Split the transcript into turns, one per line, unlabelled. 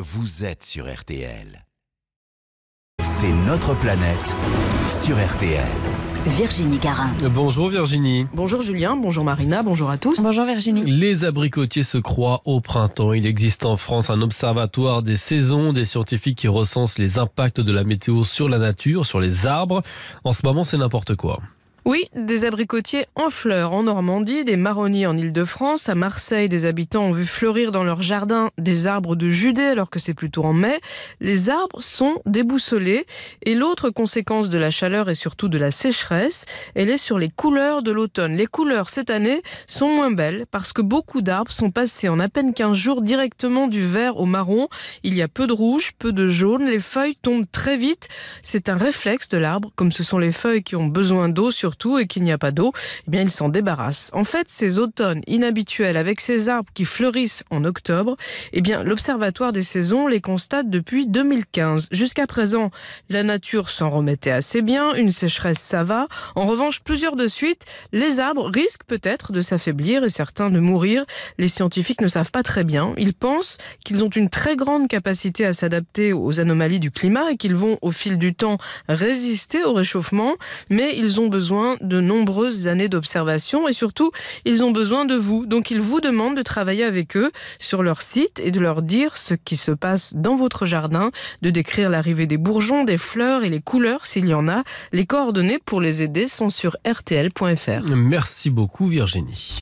Vous êtes sur RTL. C'est notre planète sur RTL. Virginie Garin. Bonjour Virginie. Bonjour Julien, bonjour Marina, bonjour à tous. Bonjour Virginie.
Les abricotiers se croient au printemps. Il existe en France un observatoire des saisons, des scientifiques qui recensent les impacts de la météo sur la nature, sur les arbres. En ce moment, c'est n'importe quoi.
Oui, des abricotiers en fleurs en Normandie, des marronniers en Île-de-France, à Marseille, des habitants ont vu fleurir dans leur jardin des arbres de Judée alors que c'est plutôt en mai. Les arbres sont déboussolés et l'autre conséquence de la chaleur et surtout de la sécheresse, elle est sur les couleurs de l'automne. Les couleurs cette année sont moins belles parce que beaucoup d'arbres sont passés en à peine 15 jours directement du vert au marron. Il y a peu de rouge, peu de jaune, les feuilles tombent très vite. C'est un réflexe de l'arbre, comme ce sont les feuilles qui ont besoin d'eau sur surtout et qu'il n'y a pas d'eau, eh bien ils s'en débarrassent. En fait, ces automnes inhabituels avec ces arbres qui fleurissent en octobre, eh bien l'Observatoire des saisons les constate depuis 2015. Jusqu'à présent, la nature s'en remettait assez bien, une sécheresse ça va. En revanche, plusieurs de suite, les arbres risquent peut-être de s'affaiblir et certains de mourir. Les scientifiques ne savent pas très bien. Ils pensent qu'ils ont une très grande capacité à s'adapter aux anomalies du climat et qu'ils vont au fil du temps résister au réchauffement, mais ils ont besoin de nombreuses années d'observation et surtout, ils ont besoin de vous. Donc, ils vous demandent de travailler avec eux sur leur site et de leur dire ce qui se passe dans votre jardin, de décrire l'arrivée des bourgeons, des fleurs et les couleurs s'il y en a. Les coordonnées pour les aider sont sur rtl.fr. Merci beaucoup, Virginie.